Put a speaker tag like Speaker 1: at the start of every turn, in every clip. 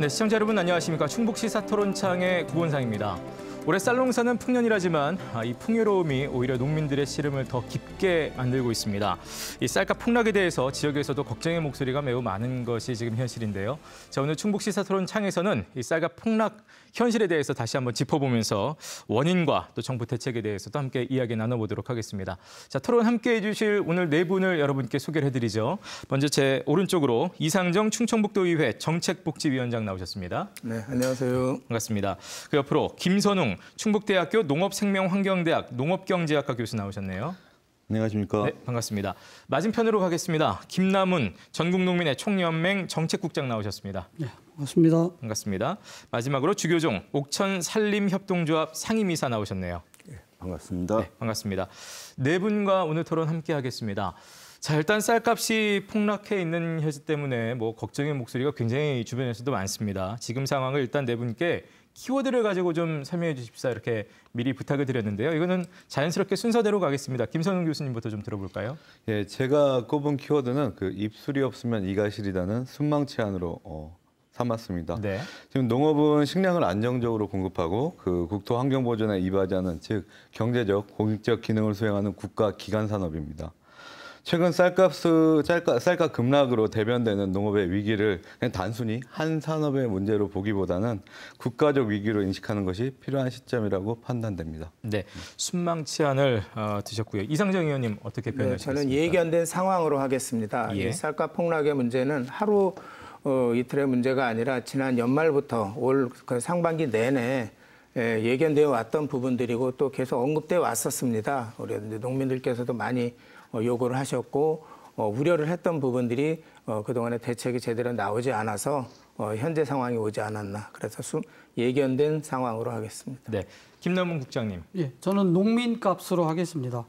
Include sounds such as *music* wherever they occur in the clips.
Speaker 1: 네, 시청자 여러분 안녕하십니까. 충북시사 토론창의 구원상입니다 올해 쌀농사는 풍년이라지만 아, 이 풍요로움이 오히려 농민들의 씨름을더 깊게 만들고 있습니다. 이 쌀값 폭락에 대해서 지역에서도 걱정의 목소리가 매우 많은 것이 지금 현실인데요. 자, 오늘 충북시 사토론 창에서는 이 쌀값 폭락 현실에 대해서 다시 한번 짚어보면서 원인과 또 정부 대책에 대해서도 함께 이야기 나눠보도록 하겠습니다. 자, 토론 함께 해주실 오늘 네 분을 여러분께 소개를 해드리죠. 먼저 제 오른쪽으로 이상정 충청북도의회 정책복지위원장 나오셨습니다. 네, 안녕하세요. 반갑습니다. 그 옆으로 김선웅 충북대학교 농업생명환경대학 농업경제학과 교수 나오셨네요.
Speaker 2: 안녕하십니까. 네,
Speaker 1: 반갑습니다. 맞은편으로 가겠습니다. 김남훈 전국농민의 총연맹 정책국장 나오셨습니다. 네,
Speaker 2: 반갑습니다.
Speaker 1: 반갑습니다. 마지막으로 주교종 옥천 산림협동조합 상임이사 나오셨네요. 네, 반갑습니다. 네, 반갑습니다. 네 분과 오늘 토론 함께 하겠습니다. 자 일단 쌀값이 폭락해 있는 현실 때문에 뭐 걱정의 목소리가 굉장히 주변에서도 많습니다. 지금 상황을 일단 네 분께 키워드를 가지고 좀 설명해 주십사 이렇게 미리 부탁을 드렸는데요. 이거는
Speaker 2: 자연스럽게 순서대로 가겠습니다. 김선웅 교수님부터 좀 들어볼까요? 예, 제가 꼽은 키워드는 그 입술이 없으면 이가 시리다는 순망치 안으로 어, 삼았습니다. 네. 지금 농업은 식량을 안정적으로 공급하고 그 국토 환경 보전에 이바지하는 즉 경제적 공익적 기능을 수행하는 국가 기간 산업입니다. 최근 쌀값, 쌀값 급락으로 대변되는 농업의 위기를 그냥 단순히 한 산업의 문제로 보기보다는 국가적 위기로 인식하는 것이 필요한 시점이라고 판단됩니다. 네,
Speaker 1: 순망치 안을 어, 드셨고요. 이상정 의원님 어떻게 표현하시습니까 네, 저는 예기
Speaker 3: 된 상황으로 하겠습니다. 예. 쌀값 폭락의 문제는 하루 어, 이틀의 문제가 아니라 지난 연말부터 올 그 상반기 내내 예, 예견되어 왔던 부분들이고 또 계속 언급되어 왔었습니다. 우리 농민들께서도 많이 뭐 요구를 하셨고 어, 우려를 했던 부분들이 어, 그동안의 대책이 제대로 나오지 않아서 어, 현재 상황이 오지 않았나 그래서 예견된 상황으로 하겠습니다. 네, 김남문 국장님. 예, 저는
Speaker 4: 농민값으로 하겠습니다.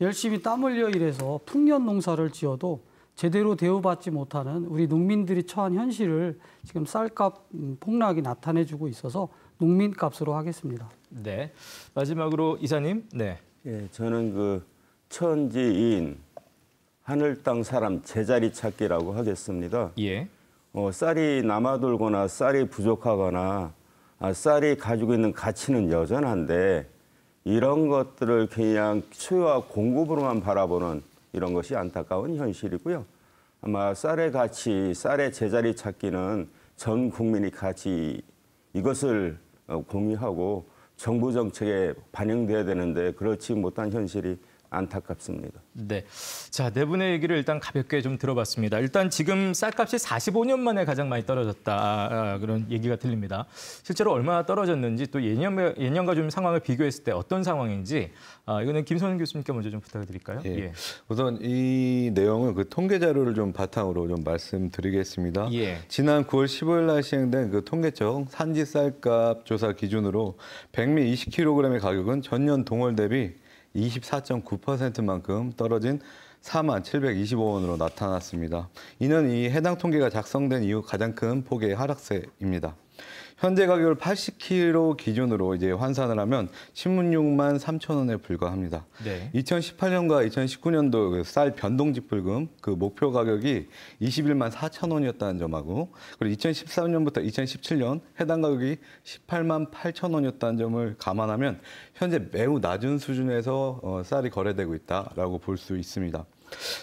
Speaker 4: 열심히 땀 흘려 일해서 풍년 농사를 지어도 제대로 대우받지 못하는 우리 농민들이 처한 현실을 지금 쌀값 음, 폭락이 나타내주고 있어서 농민값으로 하겠습니다.
Speaker 5: 네, 마지막으로 이사님. 네. 예, 저는 그 천지인 하늘 땅 사람 제자리 찾기라고 하겠습니다. 예. 어, 쌀이 남아돌거나 쌀이 부족하거나 아, 쌀이 가지고 있는 가치는 여전한데 이런 것들을 그냥 수요와 공급으로만 바라보는 이런 것이 안타까운 현실이고요. 아마 쌀의 가치, 쌀의 제자리 찾기는 전 국민이 같이 이것을 어, 공유하고 정부 정책에 반영돼야 되는데 그렇지 못한 현실이 안타깝습니다.
Speaker 1: 네. 자, 네 분의 얘기를 일단 가볍게 좀 들어봤습니다. 일단 지금 쌀값이 45년 만에 가장 많이 떨어졌다. 아, 그런 얘기가 들립니다. 실제로 얼마나 떨어졌는지 또 예년, 예년과 좀 상황을 비교했을 때 어떤 상황인지 아, 이거는 김선훈 교수님께 먼저 좀 부탁드릴까요? 예. 예.
Speaker 2: 우선 이 내용을 그 통계 자료를 좀 바탕으로 좀 말씀드리겠습니다. 예. 지난 9월 15일 날 시행된 그 통계청 산지 쌀값 조사 기준으로 백미 20kg의 가격은 전년 동월 대비 24.9%만큼 떨어진 4만 725원으로 나타났습니다. 이는 이 해당 통계가 작성된 이후 가장 큰 폭의 하락세입니다. 현재 가격을 80kg 기준으로 이제 환산을 하면 16만 3천 원에 불과합니다. 네. 2018년과 2019년도 그 쌀 변동지불금 그 목표 가격이 21만 4천 원이었다는 점하고 그리고 2013년부터 2017년 해당 가격이 18만 8천 원이었다는 점을 감안하면 현재 매우 낮은 수준에서 어, 쌀이 거래되고 있다라고 볼 수 있습니다.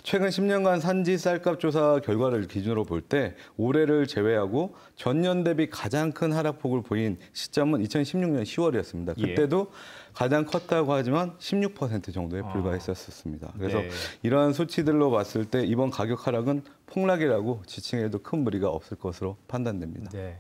Speaker 2: 최근 10년간 산지 쌀값 조사 결과를 기준으로 볼 때 올해를 제외하고 전년 대비 가장 큰 하락폭을 보인 시점은 2016년 10월이었습니다. 예. 그때도 예. 가장 컸다고 하지만 16% 정도에 아. 불과했었습니다. 네. 그래서 네. 이러한 수치들로 봤을 때 이번 가격 하락은 폭락이라고 지칭해도 큰 무리가 없을 것으로 판단됩니다. 네.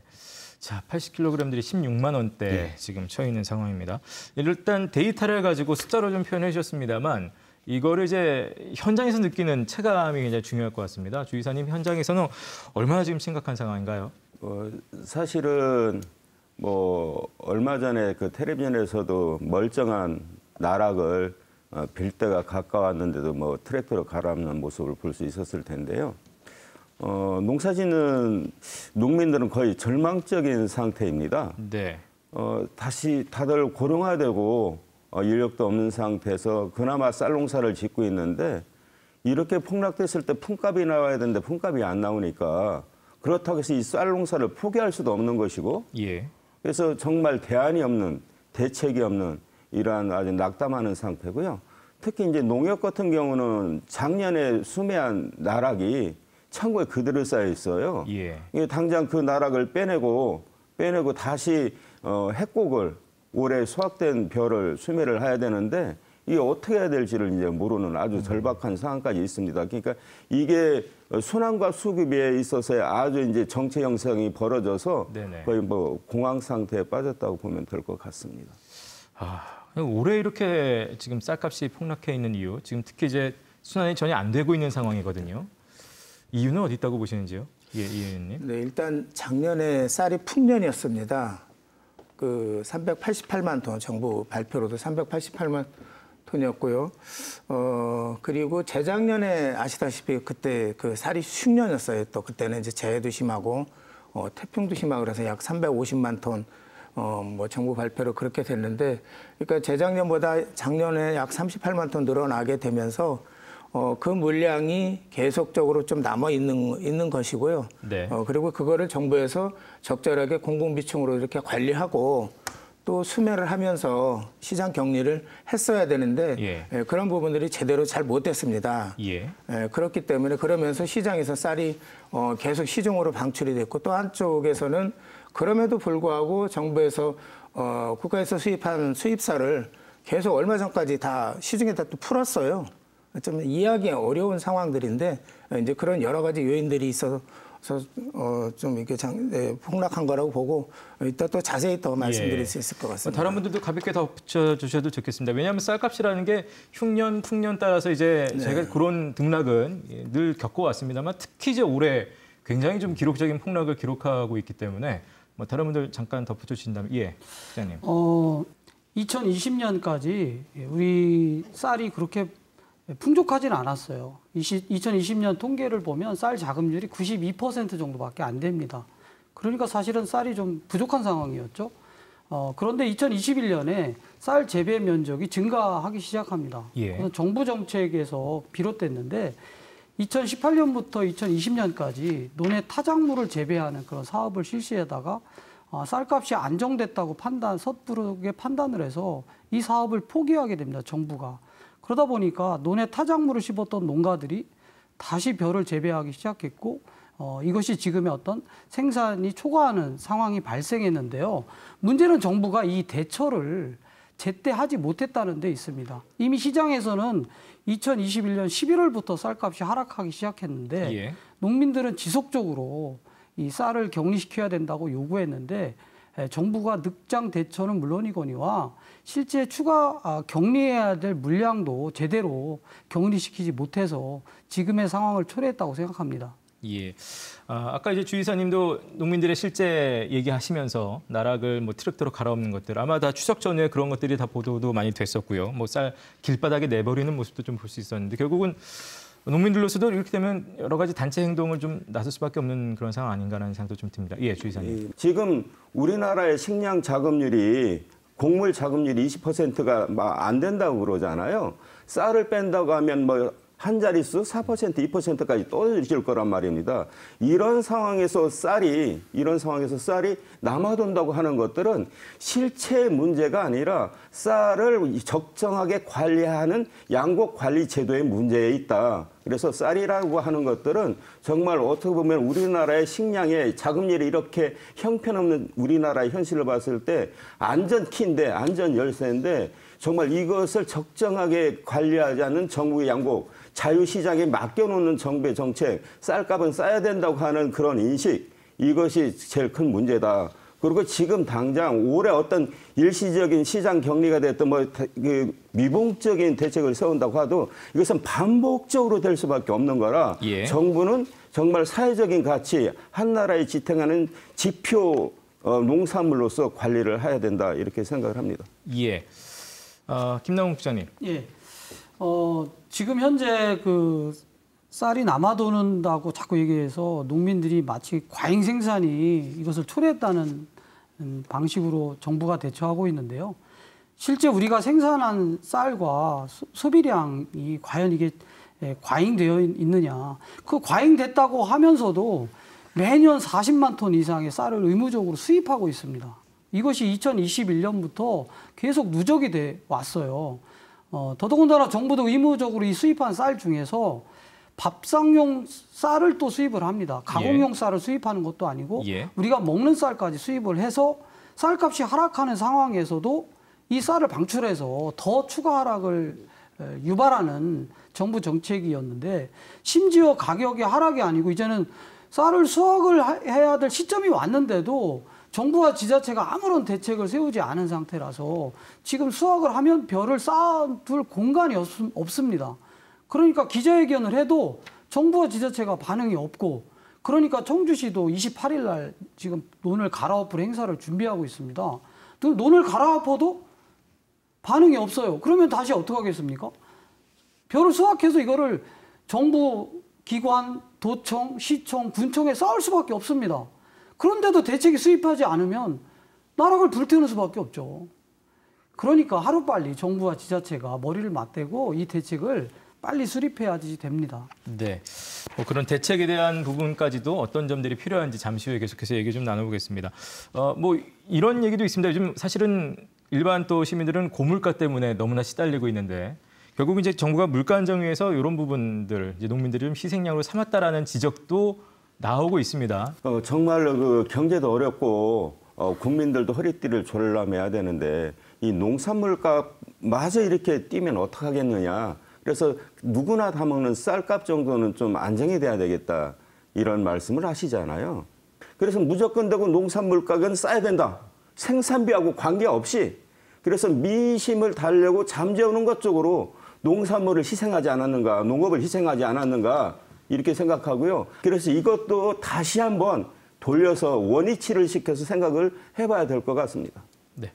Speaker 2: 자,
Speaker 1: 80kg들이 16만 원대 예. 지금 처해 있는 상황입니다. 일단 데이터를 가지고 숫자로 좀 표현해 주셨습니다만 이거를 이제 현장에서 느끼는 체감이 굉장히 중요할 것 같습니다. 주의사님 현장에서는 얼마나 지금 심각한 상황인가요?
Speaker 5: 어, 사실은 뭐 얼마 전에 그 텔레비전에서도 멀쩡한 나락을 어, 빌대가 가까웠는데도 뭐 트랙터로 갈아엎는 모습을 볼 수 있었을 텐데요. 어, 농사짓는 농민들은 거의 절망적인 상태입니다. 네. 어, 다시 다들 고령화되고 어, 인력도 없는 상태에서 그나마 쌀 농사를 짓고 있는데 이렇게 폭락됐을 때 품값이 나와야 되는데 품값이 안 나오니까 그렇다고 해서 이 쌀 농사를 포기할 수도 없는 것이고 예. 그래서 정말 대안이 없는 대책이 없는 이러한 아주 낙담하는 상태고요. 특히 이제 농협 같은 경우는 작년에 수매한 나락이 창고에 그대로 쌓여 있어요. 예. 당장 그 나락을 빼내고 빼내고 다시 어, 핵곡을 올해 수확된 벼를 수매를 해야 되는데 이게 어떻게 해야 될지를 이제 모르는 아주 절박한 상황까지 있습니다. 그러니까 이게 순환과 수급에 있어서 아주 이제 정체 형성이 벌어져서 네네. 거의 뭐 공황 상태에 빠졌다고 보면 될 것 같습니다.
Speaker 1: 아, 올해 이렇게 지금 쌀값이 폭락해 있는 이유, 지금 특히 이제 순환이 전혀 안 되고 있는 상황이거든요. 이유는 어디 있다고 보시는지요? 예, 이의
Speaker 3: 네, 일단 작년에 쌀이 풍년이었습니다. 그 388만 톤 정부 발표로도 388만 톤이었고요. 어 그리고 재작년에 아시다시피 그때 그 살이 흉년이었어요. 또 그때는 이제 재해도 심하고 어, 태풍도 심하고 그래서 약 350만 톤. 어, 뭐, 정부 발표로 그렇게 됐는데, 그러니까 재작년보다 작년에 약 38만 톤 늘어나게 되면서 어, 그 물량이 계속적으로 좀 남아 있는 있는 것이고요. 네. 어, 그리고 그거를 정부에서 적절하게 공공 비축으로 이렇게 관리하고 또 수매를 하면서 시장 격리를 했어야 되는데 예. 예, 그런 부분들이 제대로 잘 못됐습니다. 예. 예. 그렇기 때문에 그러면서 시장에서 쌀이 어, 계속 시중으로 방출이 됐고 또 한쪽에서는 그럼에도 불구하고 정부에서 어, 국가에서 수입한 수입쌀을 계속 얼마 전까지 다 시중에다 또 풀었어요. 좀 이해하기 어려운 상황들인데 이제 그런 여러 가지 요인들이 있어서 어좀 이렇게 장, 예, 폭락한 거라고 보고 이따 또 자세히 더 말씀드릴 예. 수 있을 것 같습니다. 뭐
Speaker 1: 다른 분들도 가볍게 덧붙여 주셔도 좋겠습니다. 왜냐하면 쌀값이라는 게 흉년, 풍년 따라서 이제 네. 제가 그런 등락은 예, 늘 겪어왔습니다만 특히 이제 올해 굉장히 좀 기록적인 폭락을 기록하고 있기 때문에 뭐 다른 분들 잠깐 덧붙여 주신다면 예, 기자님.
Speaker 4: 어 2020년까지 우리 쌀이 그렇게 네, 풍족하지는 않았어요. 20, 2020년 통계를 보면 쌀자금률이92% 정도밖에 안 됩니다. 그러니까 사실은 쌀이 좀 부족한 상황이었죠. 어, 그런데 2021년에 쌀 재배 면적이 증가하기 시작합니다. 예. 그래서 정부 정책에서 비롯됐는데 2018년부터 2020년까지 논의 타작물을 재배하는 그런 사업을 실시하다가 아, 어, 쌀값이 안정됐다고 판단, 섣부르게 판단을 해서 이 사업을 포기하게 됩니다, 정부가. 그러다 보니까 논에 타작물을 심었던 농가들이 다시 벼를 재배하기 시작했고 어, 이것이 지금의 어떤 생산이 초과하는 상황이 발생했는데요. 문제는 정부가 이 대처를 제때 하지 못했다는 데 있습니다. 이미 시장에서는 2021년 11월부터 쌀값이 하락하기 시작했는데 예. 농민들은 지속적으로 이 쌀을 격리시켜야 된다고 요구했는데 정부가 늑장 대처는 물론이거니와 실제 추가 아, 격리해야 될 물량도 제대로 격리시키지 못해서 지금의 상황을 초래했다고 생각합니다.
Speaker 1: 예. 아, 아까 이제 주의사님도 농민들의 실제 얘기하시면서 나락을 뭐 트럭대로 갈아엎는 것들 아마 다 추석 전에 그런 것들이 다 보도도 많이 됐었고요. 뭐 쌀 길바닥에 내버리는 모습도 좀 볼 수 있었는데 결국은 농민들로서도 이렇게 되면 여러 가지 단체 행동을 좀 나설 수밖에 없는 그런 상황 아닌가라는 생각도 좀 듭니다. 예, 주의사님. 예,
Speaker 5: 지금 우리나라의 식량 자급률이 곡물 자급률이 20%가 막안 된다고 그러잖아요. 쌀을 뺀다고 하면 뭐한 자릿수 4%, 2%까지 떨어질 거란 말입니다. 이런 상황에서 쌀이 이런 상황에서 쌀이 남아돈다고 하는 것들은 실체 문제가 아니라 쌀을 적정하게 관리하는 양곡 관리 제도의 문제에 있다. 그래서 쌀이라고 하는 것들은 정말 어떻게 보면 우리나라의 식량의 자금률이 이렇게 형편없는 우리나라의 현실을 봤을 때 안전 키인데 안전 열쇠인데 정말 이것을 적정하게 관리하지 않는 정부의 양곡 자유시장에 맡겨놓는 정부의 정책, 쌀값은 싸야 된다고 하는 그런 인식, 이것이 제일 큰 문제다. 그리고 지금 당장 올해 어떤 일시적인 시장 격리가 됐던 뭐 그 미봉적인 대책을 세운다고 하도 이것은 반복적으로 될 수밖에 없는 거라 예. 정부는 정말 사회적인 가치 한 나라에 지탱하는 지표 어, 농산물로서 관리를 해야 된다 이렇게 생각을 합니다.
Speaker 1: 예. 어, 김남국 기자님.
Speaker 4: 예. 어, 지금 현재 그 쌀이 남아도는다고 자꾸 얘기해서 농민들이 마치 과잉 생산이 이것을 초래했다는 방식으로 정부가 대처하고 있는데요. 실제 우리가 생산한 쌀과 소비량이 과연 이게 예, 과잉되어 있느냐. 그 과잉됐다고 하면서도 매년 40만 톤 이상의 쌀을 의무적으로 수입하고 있습니다. 이것이 2021년부터 계속 누적이 돼 왔어요. 어, 더더군다나 정부도 의무적으로 이 수입한 쌀 중에서 밥상용 쌀을 또 수입을 합니다. 가공용 예. 쌀을 수입하는 것도 아니고 예. 우리가 먹는 쌀까지 수입을 해서 쌀값이 하락하는 상황에서도 이 쌀을 방출해서 더 추가 하락을 유발하는 정부 정책이었는데 심지어 가격이 하락이 아니고 이제는 쌀을 수확을 해야 될 시점이 왔는데도 정부와 지자체가 아무런 대책을 세우지 않은 상태라서 지금 수확을 하면 별을 쌓아둘 공간이 없, 없습니다. 그러니까 기자회견을 해도 정부와 지자체가 반응이 없고 그러니까 청주시도 28일 날 지금 논을 갈아엎을 행사를 준비하고 있습니다. 논을 갈아엎어도 반응이 없어요. 그러면 다시 어떻게 하겠습니까? 별을 수확해서 이거를 정부 기관, 도청, 시청, 군청에 싸울 수밖에 없습니다. 그런데도 대책이 수립하지 않으면 나락을 불태우는 수밖에 없죠. 그러니까 하루빨리 정부와 지자체가 머리를 맞대고 이 대책을 빨리 수립해야지 됩니다.
Speaker 1: 네. 뭐 그런 대책에 대한 부분까지도 어떤 점들이 필요한지 잠시 후에 계속해서 얘기 좀 나눠보겠습니다. 어, 뭐 이런 얘기도 있습니다. 요즘 사실은 일반 또 시민들은 고물가 때문에 너무나 시달리고 있는데 결국 이제 정부가 물가 안정위에서 이런 부분들 이제 농민들이 좀 희생양으로 삼았다라는 지적도 나오고 있습니다.
Speaker 5: 어, 정말로 그 경제도 어렵고 어, 국민들도 허리띠를 졸라매야 되는데 이 농산물값 마저 이렇게 뛰면 어떡하겠느냐. 그래서 누구나 다 먹는 쌀값 정도는 좀 안정이 돼야 되겠다. 이런 말씀을 하시잖아요. 그래서 무조건 되고 농산물 가격은 싸야 된다. 생산비하고 관계없이 그래서 미심을 달려고 잠재우는 것 쪽으로 농산물을 희생하지 않았는가, 농업을 희생하지 않았는가 이렇게 생각하고요. 그래서 이것도 다시 한번 돌려서 원위치를 시켜서 생각을 해봐야 될 것 같습니다.
Speaker 2: 네.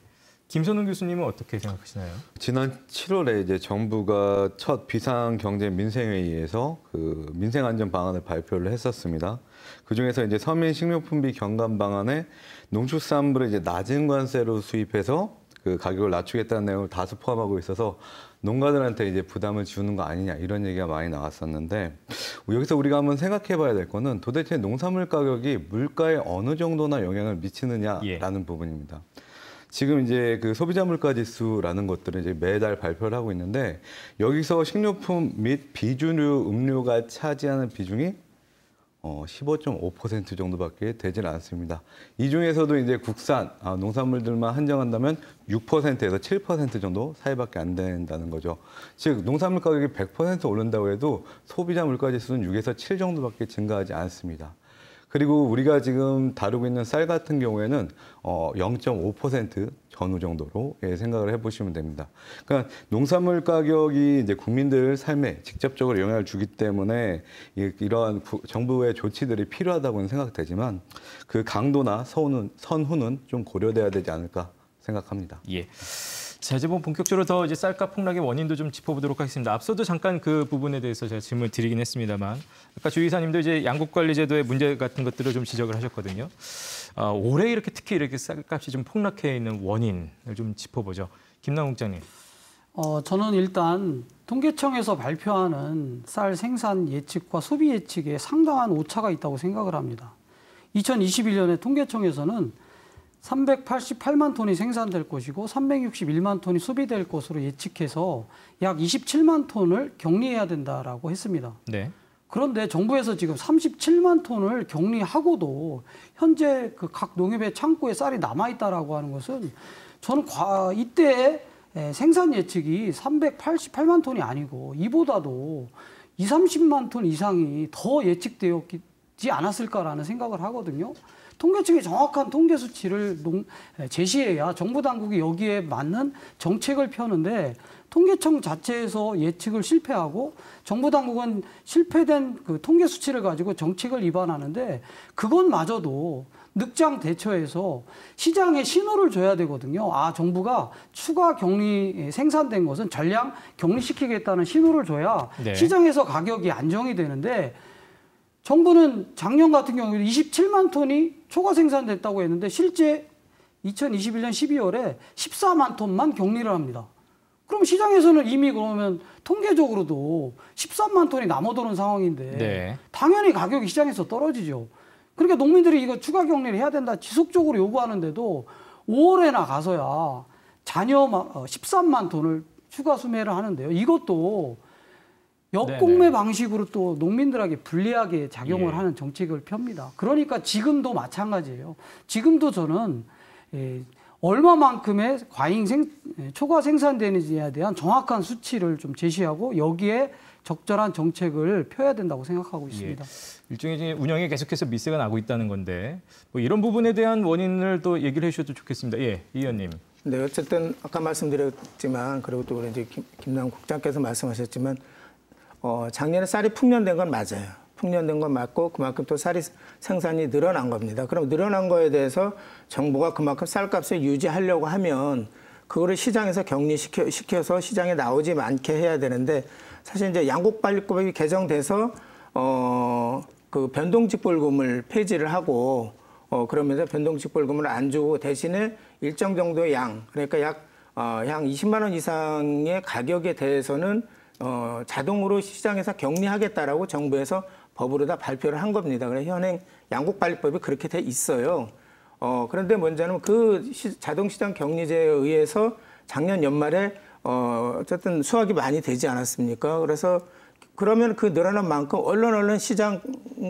Speaker 1: 김선웅 교수님은 어떻게 생각하시나요?
Speaker 2: 지난 7월에 이제 정부가 첫 비상 경제 민생회의에서 그 민생 안전 방안을 발표를 했었습니다. 그 중에서 이제 서민 식료품비 경감 방안에 농축산물을 이제 낮은 관세로 수입해서 그 가격을 낮추겠다는 내용을 다수 포함하고 있어서 농가들한테 이제 부담을 주는거 아니냐 이런 얘기가 많이 나왔었는데 여기서 우리가 한번 생각해봐야 될 거는 도대체 농산물 가격이 물가에 어느 정도나 영향을 미치느냐라는 예. 부분입니다. 지금 이제 그 소비자 물가 지수라는 것들을 이제 매달 발표를 하고 있는데 여기서 식료품 및 비주류 음료가 차지하는 비중이 어, 15.5% 정도밖에 되질 않습니다. 이 중에서도 이제 국산 아, 농산물들만 한정한다면 6%에서 7% 정도 사이밖에 안 된다는 거죠. 즉 농산물 가격이 100% 오른다고 해도 소비자 물가지수는 6에서 7 정도밖에 증가하지 않습니다. 그리고 우리가 지금 다루고 있는 쌀 같은 경우에는 어0.5% 전후 정도로 예, 생각을 해보시면 됩니다. 그러니까 농산물 가격이 이제 국민들 삶에 직접적으로 영향을 주기 때문에 이러한 정부의 조치들이 필요하다고는 생각되지만 그 강도나 선후는, 선후는 좀 고려돼야 되지 않을까 생각합니다. 예. 제재본 뭐 본격적으로 더 이제 쌀값 폭락의 원인도 좀
Speaker 1: 짚어보도록 하겠습니다. 앞서도 잠깐 그 부분에 대해서 제가 질문 드리긴 했습니다만 아까 주 이사님도 이제 양곡관리제도의 문제 같은 것들을 좀 지적을 하셨거든요. 아, 올해 이렇게 특히 이렇게 쌀값이 좀 폭락해 있는 원인을 좀 짚어보죠. 김남 국장님.
Speaker 4: 어, 저는 일단 통계청에서 발표하는 쌀 생산 예측과 소비 예측에 상당한 오차가 있다고 생각을 합니다. 2021년에 통계청에서는 388만 톤이 생산될 것이고 361만 톤이 소비될 것으로 예측해서 약 27만 톤을 격리해야 된다라고 했습니다. 네. 그런데 정부에서 지금 37만 톤을 격리하고도 현재 그각 농협의 창고에 쌀이 남아 있다라고 하는 것은 저는 과 이때 생산 예측이 388만 톤이 아니고 이보다도 2, 30만 톤 이상이 더 예측되었지 않았을까라는 생각을 하거든요. 통계 청이 정확한 통계 수치를 제시해야 정부 당국이 여기에 맞는 정책을 펴는데 통계청 자체에서 예측을 실패하고 정부 당국은 실패된 그 통계 수치를 가지고 정책을 위반하는데 그건마저도 늑장 대처해서 시장에 신호를 줘야 되거든요. 아, 정부가 추가 격리 생산된 것은 전량 격리시키겠다는 신호를 줘야 네. 시장에서 가격이 안정이 되는데 정부는 작년 같은 경우에 27만 톤이 초과 생산됐다고 했는데 실제 2021년 12월에 14만 톤만 격리를 합니다. 그럼 시장에서는 이미 그러면 통계적으로도 13만 톤이 남아도는 상황인데 네. 당연히 가격이 시장에서 떨어지죠. 그러니까 농민들이 이거 추가 격리를 해야 된다 지속적으로 요구하는데도 5월에나 가서야 잔여 13만 어, 톤을 추가 수매를 하는데요. 이것도 역공매 네, 네. 방식으로 또 농민들에게 불리하게 작용을 예. 하는 정책을 펴니다 그러니까 지금도 마찬가지예요. 지금도 저는 예, 얼마만큼의 과잉 생, 예, 초과 생산되는지에 대한 정확한 수치를 좀 제시하고 여기에 적절한 정책을 펴야 된다고 생각하고 있습니다. 예.
Speaker 1: 일종의 운영에 계속해서 미세가 나고 있다는 건데 뭐 이런 부분에 대한 원인을 또 얘기를 해주셔도 좋겠습니다. 예, 이 의원님.
Speaker 3: 네, 어쨌든 아까 말씀드렸지만 그리고 또 우리 이제 김남 국장께서 말씀하셨지만 어, 작년에 쌀이 풍년된 건 맞아요. 풍년된 건 맞고 그만큼 또 쌀이 생산이 늘어난 겁니다. 그럼 늘어난 거에 대해서 정부가 그만큼 쌀값을 유지하려고 하면 그거를 시장에서 격리시켜서 시켜 시장에 나오지 않게 해야 되는데 사실 이제 양곡발급이 개정돼서 어, 그 변동직불금을 폐지를 하고 어, 그러면서 변동직불금을 안 주고 대신에 일정 정도의 양 그러니까 약 어, 약 20만 원 이상의 가격에 대해서는 어, 자동으로 시장에서 격리하겠다라고 정부에서 법으로 다 발표를 한 겁니다. 그래서 현행 양곡관리법이 그렇게 돼 있어요. 어, 그런데 먼저는 그 시, 자동시장 격리제에 의해서 작년 연말에 어, 어쨌든 수확이 많이 되지 않았습니까? 그래서 그러면 그 늘어난 만큼 얼른 얼른 시장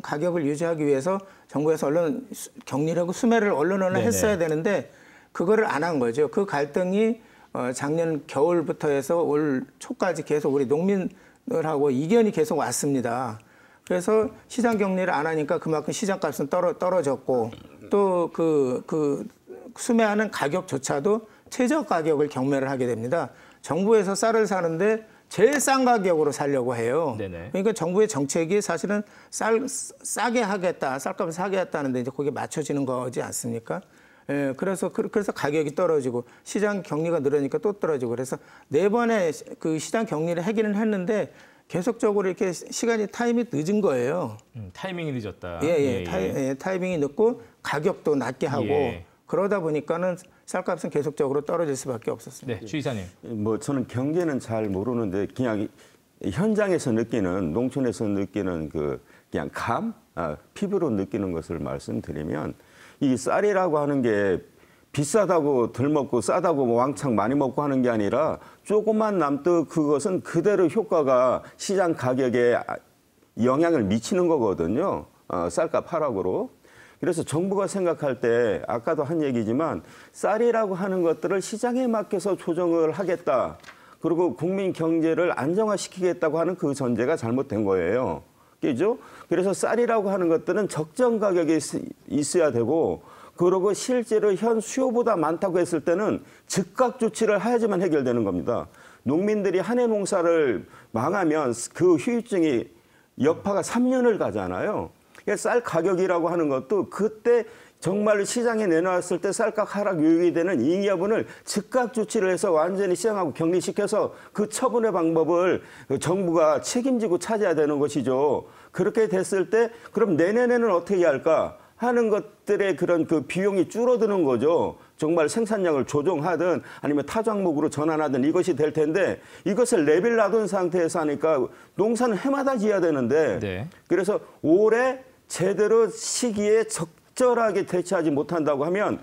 Speaker 3: 가격을 유지하기 위해서 정부에서 얼른 격리하고 수매를 얼른 얼른 네네. 했어야 되는데 그거를 안 한 거죠. 그 갈등이 어, 작년 겨울부터 해서 올 초까지 계속 우리 농민들하고 이견이 계속 왔습니다. 그래서 시장 격리를 안 하니까 그만큼 시장값은 떨어, 떨어졌고 또그그 그 수매하는 가격조차도 최저 가격을 경매를 하게 됩니다. 정부에서 쌀을 사는데 제일 싼 가격으로 살려고 해요. 네네. 그러니까 정부의 정책이 사실은 쌀 싸게 하겠다, 쌀값을 싸게 했다는데 이제 거기에 맞춰지는 거지 않습니까? 예, 그래서 그, 그래서 가격이 떨어지고 시장 격리가 늘으니까 또 떨어지고 그래서 네 번의 그 시장 격리를 하기는 했는데 계속적으로 이렇게 시간이 타임이 늦은 거예요. 음, 타이밍이 늦었다. 예, 예, 예, 타이, 예. 예, 타이밍이 늦고 가격도 낮게 하고 예. 그러다 보니까는 쌀값은 계속적으로 떨어질 수밖에 없었습니다. 네, 주의사님.
Speaker 5: 뭐 저는 경제는 잘 모르는데 그냥 현장에서 느끼는 농촌에서 느끼는 그 그냥 감, 아, 피부로 느끼는 것을 말씀드리면 이 쌀이라고 하는 게 비싸다고 덜 먹고 싸다고 뭐 왕창 많이 먹고 하는 게 아니라 조금만 남듯 그것은 그대로 효과가 시장 가격에 영향을 미치는 거거든요. 어, 쌀값 하락으로. 그래서 정부가 생각할 때 아까도 한 얘기지만 쌀이라고 하는 것들을 시장에 맡겨서 조정을 하겠다. 그리고 국민 경제를 안정화시키겠다고 하는 그 전제가 잘못된 거예요. 그죠? 그래서 쌀이라고 하는 것들은 적정 가격에 있어야 되고 그러고 실제로 현 수요보다 많다고 했을 때는 즉각 조치를 해야지만 해결되는 겁니다. 농민들이 한해 농사를 망하면 그휴유증이 여파가 3년을 가잖아요. 그러니까 쌀 가격이라고 하는 것도 그때 정말로 시장에 내놨을 때 쌀값 하락 요격이 되는 이여분을 즉각 조치를 해서 완전히 시장하고 격리시켜서 그 처분의 방법을 그 정부가 책임지고 찾아야 되는 것이죠. 그렇게 됐을 때 그럼 내년에는 어떻게 할까 하는 것들의 그런 그 비용이 줄어드는 거죠. 정말 생산량을 조정하든 아니면 타작목으로 전환하든 이것이 될 텐데 이것을 레벨 놔둔 상태에서 하니까 농사는 해마다 지어야 되는데 네. 그래서 올해 제대로 시기에 적 적절하게 대처하지 못한다고 하면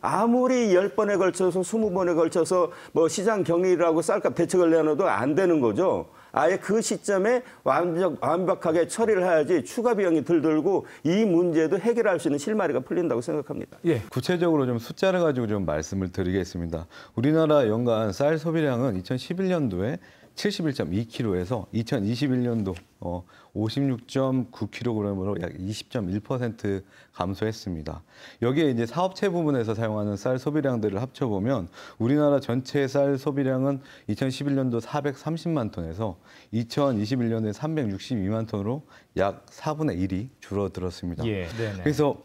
Speaker 5: 아무리 열번에 걸쳐서 스무 번에 걸쳐서 뭐 시장 격리라고 쌀값 대책을 내놔도 안 되는 거죠. 아예 그 시점에 완벽, 완벽하게 처리를 해야지 추가 비용이 들들고 이 문제도 해결할 수 있는 실마리가 풀린다고 생각합니다.
Speaker 2: 예, 구체적으로 좀 숫자를 가지고 좀 말씀을 드리겠습니다. 우리나라 연간 쌀 소비량은 2011년도에 71.2kg에서 2021년도 어, 56.9kg으로 약 20.1% 감소했습니다. 여기에 이제 사업체 부분에서 사용하는 쌀 소비량들을 합쳐보면 우리나라 전체 쌀 소비량은 2011년도 430만 톤에서 2021년에 362만 톤으로 약 4분의 1이 줄어들었습니다. 예, 그래서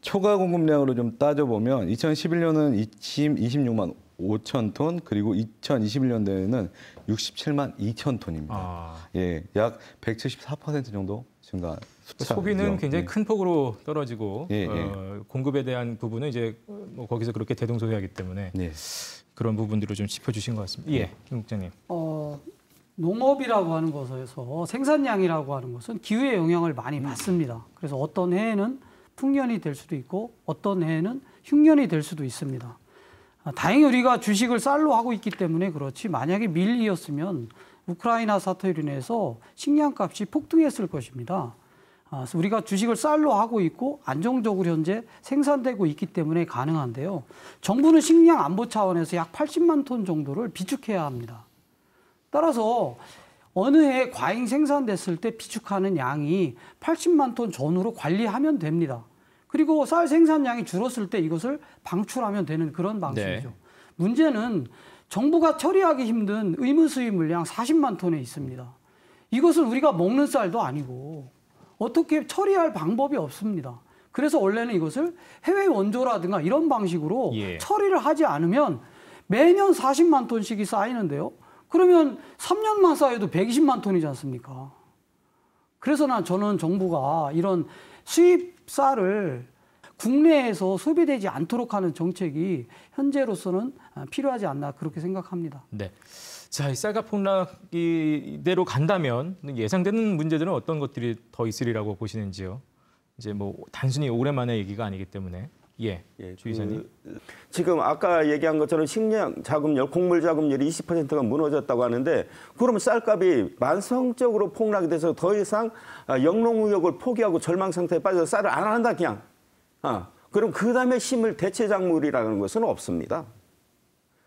Speaker 2: 초과 공급량으로 좀 따져보면 2011년은 26만 5천 톤 그리고 2021년도에는 67만 2천 톤입니다. 아. 예, 약174% 정도 증가. 숫자, 소비는 그죠 굉장히 예.
Speaker 1: 큰 폭으로 떨어지고 예, 예, 어, 공급에 대한 부분은 이제 뭐 거기서 그렇게 대동소이하기 때문에 네. 그런 부분들을 좀 짚어주신 것 같습니다. 예, 김 국장님. 어,
Speaker 4: 농업이라고 하는 것에서 생산량이라고 하는 것은 기후의 영향을 많이 음. 받습니다. 그래서 어떤 해에는 풍년이 될 수도 있고 어떤 해에는 흉년이 될 수도 있습니다. 아, 다행히 우리가 주식을 쌀로 하고 있기 때문에 그렇지 만약에 밀이었으면 우크라이나 사태로 인해서 식량값이 폭등했을 것입니다. 아, 우리가 주식을 쌀로 하고 있고 안정적으로 현재 생산되고 있기 때문에 가능한데요. 정부는 식량 안보 차원에서 약 80만 톤 정도를 비축해야 합니다. 따라서 어느 해 과잉 생산됐을 때 비축하는 양이 80만 톤 전후로 관리하면 됩니다. 그리고 쌀 생산량이 줄었을 때 이것을 방출하면 되는 그런 네. 방식이죠. 네. 문제는 정부가 처리하기 힘든 의무수입 물량 40만 톤에 있습니다. 이것은 우리가 먹는 쌀도 아니고 어떻게 처리할 방법이 없습니다. 그래서 원래는 이것을 해외 원조라든가 이런 방식으로 예. 처리를 하지 않으면 매년 40만 톤씩이 쌓이는데요. 그러면 3년만 쌓여도 120만 톤이지 않습니까? 그래서 난 저는 정부가 이런 수입 습사를 국내에서 소비되지 않도록 하는 정책이 현재로서는 아, 필요하지 않나 그렇게 생각합니다.
Speaker 1: 네. 자, 이 쌀값 폭락이 대로 간다면 예상되는 문제들은 어떤 것들이 더 있으리라고 보시는지요? 이제 뭐 단순히 올해만의 얘기가 아니기 때문에.
Speaker 5: 예, 예 그 주의사님. 그, 지금 아까 얘기한 것처럼 식량 자금률, 곡물 자금률이 20%가 무너졌다고 하는데 그러면 쌀값이 만성적으로 폭락이 돼서 더 이상 아, 영농무역을 포기하고 절망 상태에 빠져서 쌀을 안 한다 그냥. 아, 그럼 그 다음에 심을 대체 작물이라는 것은 없습니다.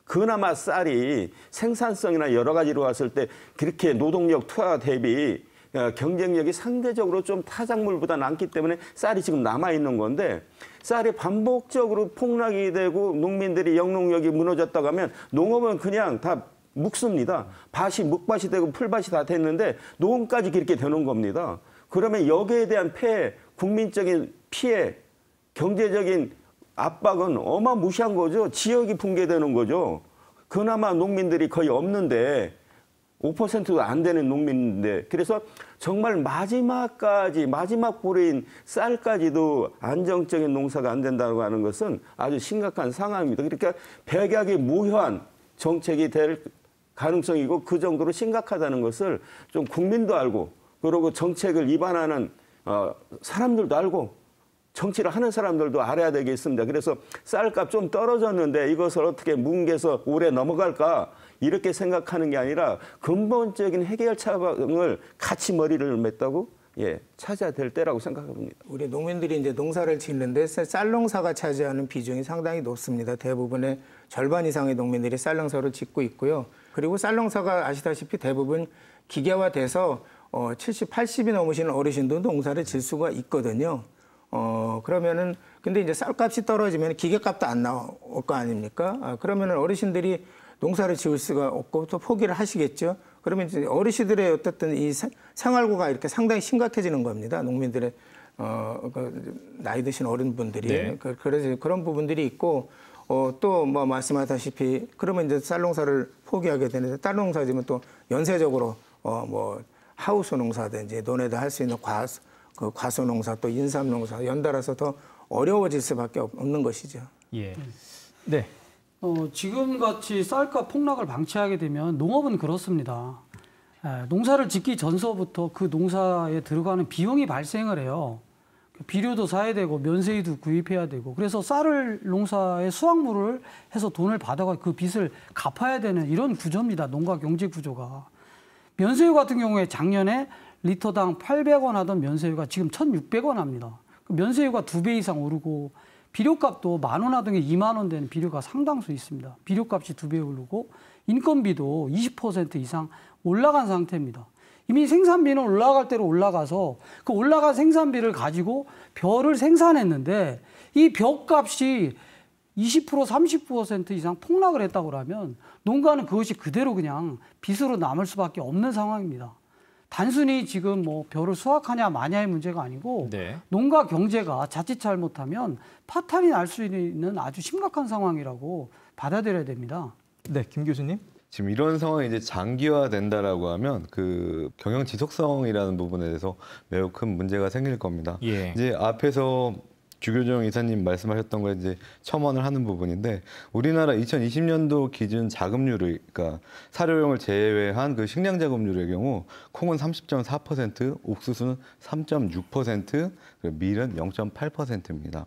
Speaker 5: 그나마 쌀이 생산성이나 여러 가지로 봤을 때 그렇게 노동력 투하 대비 어, 경쟁력이 상대적으로 좀 타작물보다 낮기 때문에 쌀이 지금 남아 있는 건데 쌀이 반복적으로 폭락이 되고 농민들이 영농력이 무너졌다고 하면 농업은 그냥 다 묵습니다. 밭이 묵밭이 되고 풀밭이 다 됐는데 농까지 그렇게 되는 겁니다. 그러면 여기에 대한 폐해, 국민적인 피해, 경제적인 압박은 어마무시한 거죠. 지역이 붕괴되는 거죠. 그나마 농민들이 거의 없는데 5%도 안 되는 농민인데 그래서 정말 마지막까지 마지막 뿌리인 쌀까지도 안정적인 농사가 안 된다고 하는 것은 아주 심각한 상황입니다. 그러니까 백약이 무효한 정책이 될 가능성이고 그 정도로 심각하다는 것을 좀 국민도 알고 그리고 정책을 입안하는 어, 사람들도 알고 정치를 하는 사람들도 알아야 되겠습니다. 그래서 쌀값 좀 떨어졌는데 이것을 어떻게 뭉개서 올해 넘어갈까 이렇게 생각하는 게 아니라 근본적인 해결 차방을 같이 머리를 맸다고 예, 찾아야 될 때라고 생각합니다.
Speaker 3: 우리 농민들이 이제 농사를 짓는데 쌀 농사가 차지하는 비중이 상당히 높습니다. 대부분의 절반 이상의 농민들이 쌀 농사를 짓고 있고요. 그리고 쌀 농사가 아시다시피 대부분 기계화돼서 어, 70, 80이 넘으시는 어르신도 농사를 질 수가 있거든요. 어, 그러면은, 근데 이제 쌀값이 떨어지면 기계값도 안 나올 거 아닙니까? 아, 그러면은 어르신들이 농사를 지을 수가 없고 또 포기를 하시겠죠. 그러면 이제 어르신들의 어쨌든 이 생활고가 이렇게 상당히 심각해지는 겁니다. 농민들의 어, 그 나이 드신 어른분들이. 네. 그, 그래서 그런 부분들이 있고 어, 또 뭐 말씀하다시피 그러면 이제 쌀 농사를 포기하게 되는데 쌀 농사지면 또 연쇄적으로 어, 뭐 하우스 농사든지 논에도 할 수 있는 과, 그 과수농사 또 인삼농사 연달아서 더 어려워질 수밖에 없는 것이죠. 예. 음.
Speaker 1: 네.
Speaker 4: 어, 지금 같이 쌀값 폭락을 방치하게 되면 농업은 그렇습니다. 에, 예, 농사를 짓기 전서부터 그 농사에 들어가는 비용이 발생을 해요. 그 비료도 사야 되고 면세도 구입해야 되고 그래서 쌀을 농사에 수확물을 해서 돈을 받아가 그 빚을 갚아야 되는 이런 구조입니다. 농가 경제 구조가. 면세유 같은 경우에 작년에 리터당 800원 하던 면세유가 지금 1,600원 합니다. 그 면세유가 두 배 이상 오르고 비료값도 만 원 하던 게 2만 원 되는 비료가 상당수 있습니다. 비료값이 두 배 오르고 인건비도 20% 이상 올라간 상태입니다. 이미 생산비는 올라갈 대로 올라가서 그 올라간 생산비를 가지고 벼를 생산했는데 이 벼값이 20% 30% 이상 폭락을 했다고 하면 농가는 그것이 그대로 그냥 빚으로 남을 수밖에 없는 상황입니다. 단순히 지금 뭐 벼를 수확하냐 마냐의 문제가 아니고 네. 농가 경제가 자칫 잘못하면 파탄이 날 수 있는 아주 심각한 상황이라고 받아들여야 됩니다. 네, 김 교수님.
Speaker 2: 지금 이런 상황이 이제 장기화된다라고 하면 그 경영 지속성이라는 부분에 대해서 매우 큰 문제가 생길 겁니다. 예. 이제 앞에서 주교정 이사님 말씀하셨던 거에 이제 첨언을 하는 부분인데 우리나라 2020년도 기준 자금률이 그러니까 사료용을 제외한 그 식량 자금률의 경우 콩은 30.4%, 옥수수는 3.6%, 밀은 0.8%입니다.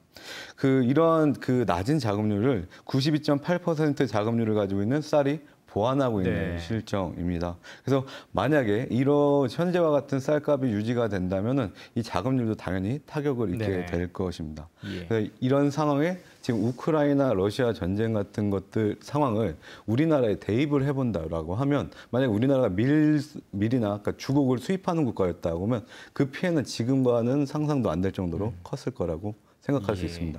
Speaker 2: 그 이런 그 낮은 자금률을 92.8% 자금률을 가지고 있는 쌀이 보완하고 있는 네. 실정입니다. 그래서 만약에 이런 현재와 같은 쌀값이 유지가 된다면이 자금률도 당연히 타격을 입게 네. 될 것입니다. 예. 그래서 이런 상황에 지금 우크라이나 러시아 전쟁 같은 것들 상황을 우리나라에 대입을 해본다라고 하면 만약 우리나라가 밀 밀이나 그러니까 주국을 수입하는 국가였다고 하면 그 피해는 지금과는 상상도 안 될 정도로 음. 컸을 거라고 생각할 예. 수 있습니다.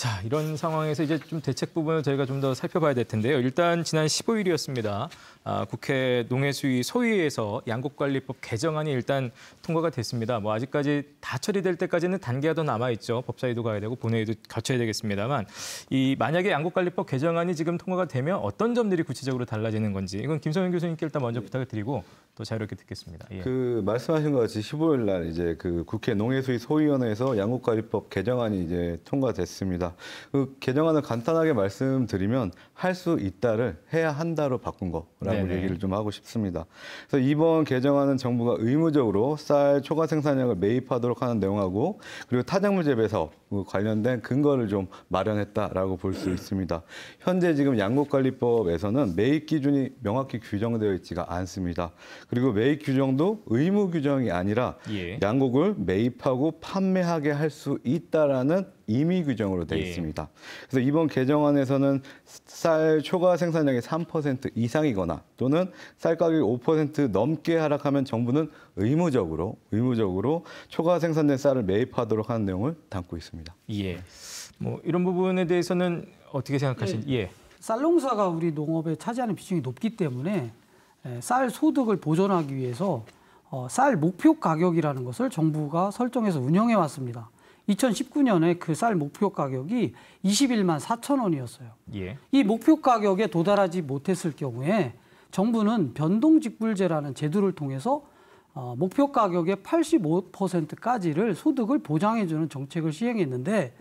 Speaker 1: 자, 이런 상황에서 이제 좀 대책 부분을 저희가 좀 더 살펴봐야 될 텐데요. 일단 지난 15일이었습니다. 아, 국회 농해수위 소위에서 양곡관리법 개정안이 일단 통과가 됐습니다. 뭐 아직까지 다 처리될 때까지는 단계가 더 남아 있죠. 법사위도 가야 되고 본회의도 거쳐야 되겠습니다만 이 만약에 양곡관리법 개정안이 지금 통과가 되면 어떤 점들이 구체적으로 달라지는 건지 이건 김성현 교수님께 일단 먼저 예. 부탁을 드리고 또 자유롭게 듣겠습니다. 예.
Speaker 2: 그 말씀하신 것 같이 15일 날 이제 그 국회 농해수위 소위원회에서 양곡관리법 개정안이 이제 통과됐습니다. 그 개정안을 간단하게 말씀드리면 할 수 있다를 해야 한다로 바꾼 거라 있다라고 네네. 얘기를 좀 하고 싶습니다. 그래서 이번 개정안은 정부가 의무적으로 쌀 초과 생산량을 매입하도록 하는 내용하고 그리고 타작물 재배 사 그 관련된 근거를 좀 마련했다라고 볼 수 있습니다. 현재 지금 양곡관리법에서는 매입 기준이 명확히 규정되어 있지가 않습니다. 그리고 매입 규정도 의무 규정이 아니라 예. 양곡을 매입하고 판매하게 할 수 있다라는 임의 규정으로 되어 예. 있습니다. 예. 그래서 이번 개정안에서는 쌀 초과 생산량의 3% 이상이거나 또는 쌀 가격이 5% 넘게 하락하면 정부는 의무적으로 의무적으로 초과 생산된 쌀을 매입하도록 하는 내용을 담고 있습니다. 예. 뭐
Speaker 1: 이런 부분에 대해서는
Speaker 2: 어떻게 생각하시 예. 예.
Speaker 4: 쌀 농사가 우리 농업에 차지하는 비중이 높기 때문에 예, 쌀 소득을 보존하기 위해서 어, 쌀 목표 가격이라는 것을 정부가 설정해서 운영해 왔습니다. 2019년에 그 쌀 목표 가격이 21만 4천 원이었어요. 예. 이 목표 가격에 도달하지 못했을 경우에 정부는 변동직불제라는 제도를 통해서 어, 목표 가격의 85%까지를 소득을 보장해주는 정책을 시행했는데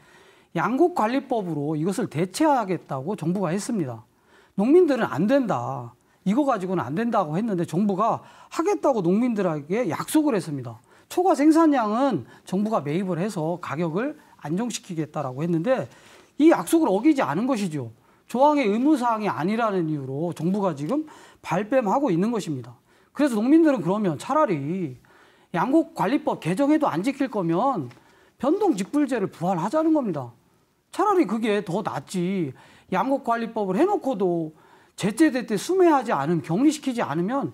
Speaker 4: 양국관리법으로 이것을 대체하겠다고 정부가 했습니다. 농민들은 안 된다. 이거 가지고는 안 된다고 했는데 정부가 하겠다고 농민들에게 약속을 했습니다. 초과 생산량은 정부가 매입을 해서 가격을 안정시키겠다라고 했는데 이 약속을 어기지 않은 것이죠. 조항의 의무사항이 아니라는 이유로 정부가 지금 발뺌하고 있는 것입니다. 그래서 농민들은 그러면 차라리 양곡관리법 개정해도 안 지킬 거면 변동직불제를 부활하자는 겁니다. 차라리 그게 더 낫지 양곡관리법을 해놓고도 제때제때 수매하지 않은 격리시키지 않으면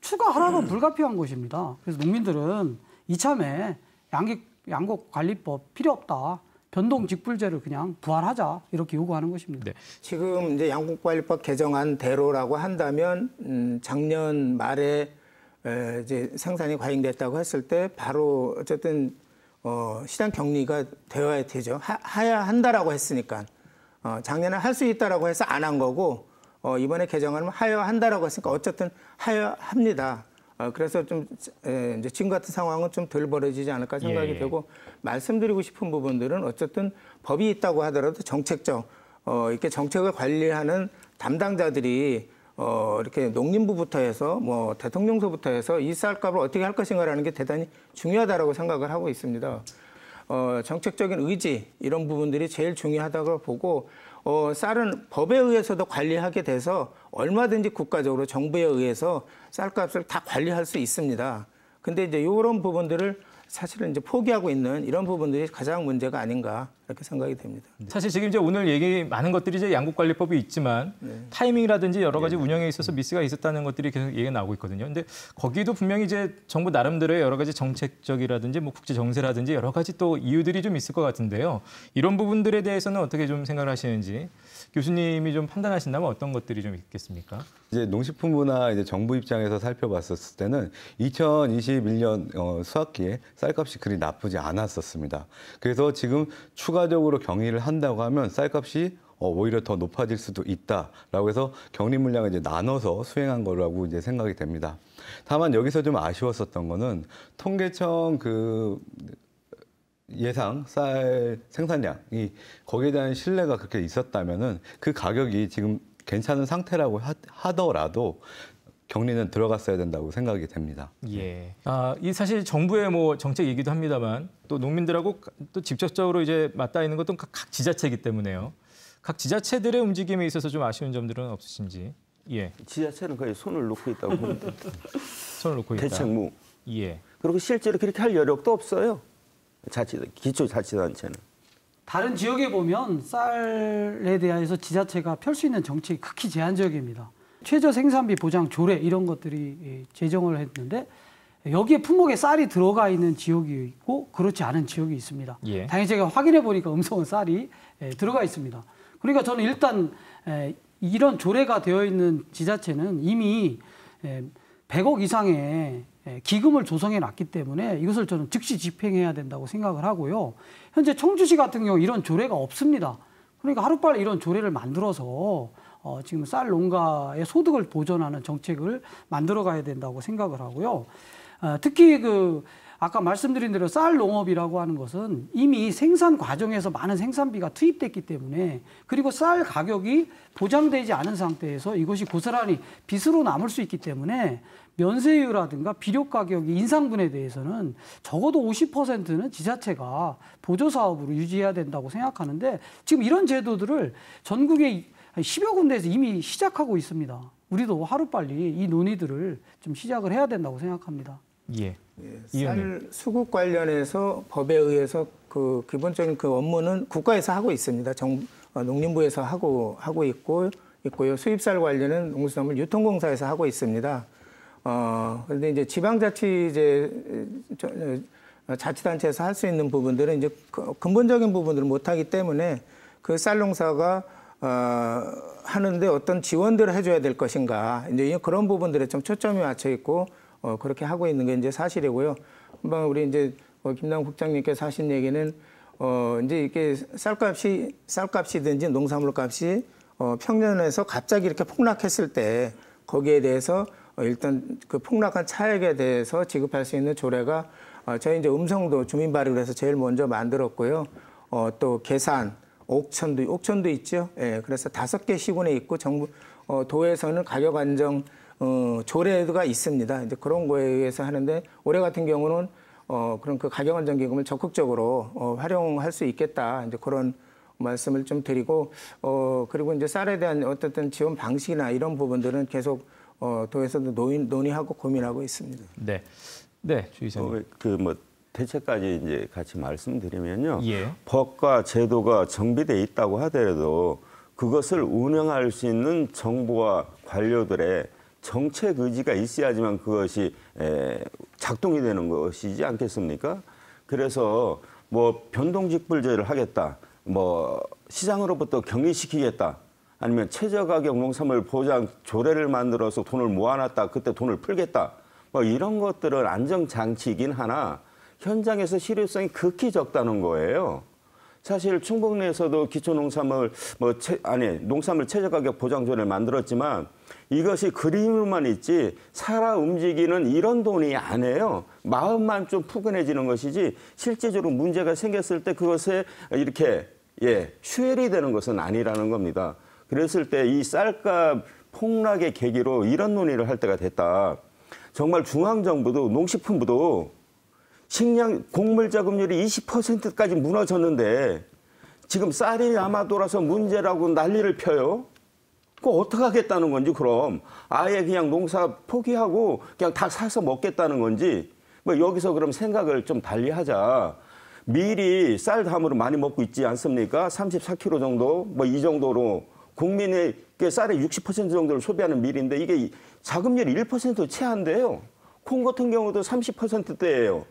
Speaker 4: 추가 하락은 음. 불가피한 것입니다. 그래서 농민들은 이참에 양기, 양곡관리법 필요 없다. 변동 직불제를 그냥 부활하자 이렇게 요구하는 것입니다. 네.
Speaker 3: 지금 이제 양국관리법 개정안 대로라고 한다면 음, 작년 말에 에, 이제 생산이 과잉됐다고 했을 때 바로 어쨌든 어, 시장 격리가 되어야 되죠. 하, 야 한다라고 했으니까 어, 작년에 할 수 있다라고 해서 안 한 거고 어, 이번에 개정안은 하여 한다라고 했으니까 어쨌든 하여 합니다. 어, 그래서 좀 에, 이제 지금 같은 상황은 좀 덜 벌어지지 않을까 생각이 예. 되고 말씀드리고 싶은 부분들은 어쨌든 법이 있다고 하더라도 정책적 어 이렇게 정책을 관리하는 담당자들이 어 이렇게 농림부부터 해서 뭐 대통령서부터 해서 이 쌀값을 어떻게 할 것인가라는 게 대단히 중요하다라고 생각을 하고 있습니다. 어 정책적인 의지 이런 부분들이 제일 중요하다고 보고 어, 쌀은 법에 의해서도 관리하게 돼서 얼마든지 국가적으로 정부에 의해서 쌀값을 다 관리할 수 있습니다. 근데 이제 이런 부분들을 사실은 이제 포기하고 있는 이런 부분들이 가장 문제가 아닌가 이렇게 생각이 됩니다.
Speaker 1: 네. 사실 지금 이제 오늘 얘기 많은 것들이 이제 양국관리법이 있지만 네. 타이밍이라든지 여러 가지 네. 운영에 있어서 미스가 있었다는 것들이 계속 얘기가 나오고 있거든요. 근데 거기도 분명히 이제 정부 나름대로의 여러 가지 정책적이라든지 뭐 국제 정세라든지 여러 가지 또 이유들이 좀 있을 것 같은데요. 이런 부분들에 대해서는 어떻게 좀 생각을 하시는지 교수님이 좀 판단하신다면 어떤 것들이 좀 있겠습니까?
Speaker 2: 이제 농식품부나 이제 정부 입장에서 살펴봤었을 때는 2021년 어, 수학기에 쌀값이 그리 나쁘지 않았었습니다. 그래서 지금 추가적으로 경리를 한다고 하면 쌀값이 어, 오히려 더 높아질 수도 있다라고 해서 격리 물량을 이제 나눠서 수행한 거라고 이제 생각이 됩니다. 다만 여기서 좀 아쉬웠었던 거는 통계청 그 예상 쌀 생산량이 거기에 대한 신뢰가 그렇게 있었다면은 그 가격이 지금 괜찮은 상태라고 하, 더라도 격리는 들어갔어야 된다고 생각이 됩니다. 예. 네.
Speaker 1: 아, 이 사실 정부의 뭐 정책이기도 합니다만 또 농민들하고 또 직접적으로 이제 맞닿아 있는 것도 각 지자체이기 때문에요. 각 지자체들의 움직임에 있어서 좀 아쉬운 점들은 없으신지.
Speaker 5: 예. 지자체는 거의 손을 놓고 있다고 *laughs* 봅니다. 손을 놓고 있다. 대책무. 예. 그리고 실제로 그렇게 할 여력도 없어요. 자치 기초자치단체는.
Speaker 4: 다른 지역에 보면 쌀에 대해서 지자체가 펼 수 있는 정책이 극히 제한적입니다. 최저 생산비 보장 조례 이런 것들이 예, 제정을 했는데 여기에 품목에 쌀이 들어가 있는 지역이 있고 그렇지 않은 지역이 있습니다. 예. 당연히 제가 확인해 보니까 음성은 쌀이 예, 들어가 있습니다. 그러니까 저는 일단 예, 이런 조례가 되어 있는 지자체는 이미 100억 이상의 예, 기금을 조성해 놨기 때문에 이것을 저는 즉시 집행해야 된다고 생각을 하고요. 현재 청주시 같은 경우 이런 조례가 없습니다. 그러니까 하루빨리 이런 조례를 만들어서 어, 지금 쌀 농가의 소득을 보전하는 정책을 만들어 가야 된다고 생각을 하고요. 어, 특히 그 아까 말씀드린 대로 쌀 농업이라고 하는 것은 이미 생산 과정에서 많은 생산비가 투입됐기 때문에 그리고 쌀 가격이 보장되지 않은 상태에서 이것이 고스란히 빚으로 남을 수 있기 때문에 면세유라든가 비료 가격이 인상분에 대해서는 적어도 50%는 지자체가 보조 사업으로 유지해야 된다고 생각하는데 지금 이런 제도들을 전국의 10여 군데에서 이미 시작하고 있습니다. 우리도 하루빨리 이 논의들을 좀 시작을 해야 된다고 생각합니다.
Speaker 3: 예. 예. 예, 쌀 수급 관련해서 법에 의해서 그 기본적인 그 업무는 국가에서 하고 있습니다. 정 어, 농림부에서 하고 하고 있고 있고요. 수입쌀 관련은 농수산물 유통공사에서 하고 있습니다. 어 그런데 이제 지방자치제 이 어, 자치단체에서 할 수 있는 부분들은 이제 그 근본적인 부분들을 못하기 때문에 그 쌀농사가 어, 하는데 어떤 지원들을 해줘야 될 것인가 이제 그런 부분들에 좀 초점이 맞춰 있고 어, 그렇게 하고 있는 게 이제 사실이고요. 금방 우리 이제 어, 김남 국장님께서 하신 얘기는 어, 이제 이렇게 쌀값이 쌀값이든지 농산물 값이 어, 평년에서 갑자기 이렇게 폭락했을 때 거기에 대해서 어, 일단 그 폭락한 차액에 대해서 지급할 수 있는 조례가 어, 저희 이제 음성도 주민 발의를 해서 제일 먼저 만들었고요. 어, 또 계산, 옥천도 옥천도 있죠. 예, 그래서 다섯 개 시군에 있고 정부 어, 도에서는 가격 안정 어, 조례가 있습니다. 이제 그런 거에 의해서 하는데 올해 같은 경우는 어, 그런 그 가격 안정 기금을 적극적으로 어, 활용할 수 있겠다. 이제 그런 말씀을 좀 드리고 어, 그리고 이제 쌀에 대한 어쨌든 지원 방식이나 이런 부분들은 계속 어, 도에서도 논의, 논의하고 고민하고 있습니다. 네. 네,
Speaker 5: 주의사님. 어, 그뭐 대책까지 이제 같이 말씀드리면요. 예. 법과 제도가 정비돼 있다고 하더라도 그것을 운영할 수 있는 정부와 관료들의 정책 의지가 있어야지만 그것이 작동이 되는 것이지 않겠습니까? 그래서 뭐 변동직불제를 하겠다, 뭐 시장으로부터 격리시키겠다, 아니면 최저가격 농산물 보장 조례를 만들어서 돈을 모아놨다, 그때 돈을 풀겠다, 뭐 이런 것들은 안정장치이긴 하나 현장에서 실효성이 극히 적다는 거예요. 사실 충북 내에서도 기초농산물 뭐 채, 아니 농산물 최저가격 보장조를 만들었지만 이것이 그림으로만 있지 살아 움직이는 이런 돈이 아니에요. 마음만 좀 푸근해지는 것이지 실제적으로 문제가 생겼을 때 그것에 이렇게 예 슈엘이 되는 것은 아니라는 겁니다. 그랬을 때 이 쌀값 폭락의 계기로 이런 논의를 할 때가 됐다. 정말 중앙정부도 농식품부도 식량 곡물 자급률이 20%까지 무너졌는데 지금 쌀이 아마돌아서 문제라고 난리를 펴요. 그거 어떻게 하겠다는 건지 그럼 아예 그냥 농사 포기하고 그냥 다 사서 먹겠다는 건지 뭐 여기서 그럼 생각을 좀 달리 하자. 미리 쌀담으로 많이 먹고 있지 않습니까? 34kg 정도 뭐 이 정도로 국민의 쌀의 60% 정도를 소비하는 밀인데 이게 자급률이 1%채안 돼요. 콩 같은 경우도 30%대예요.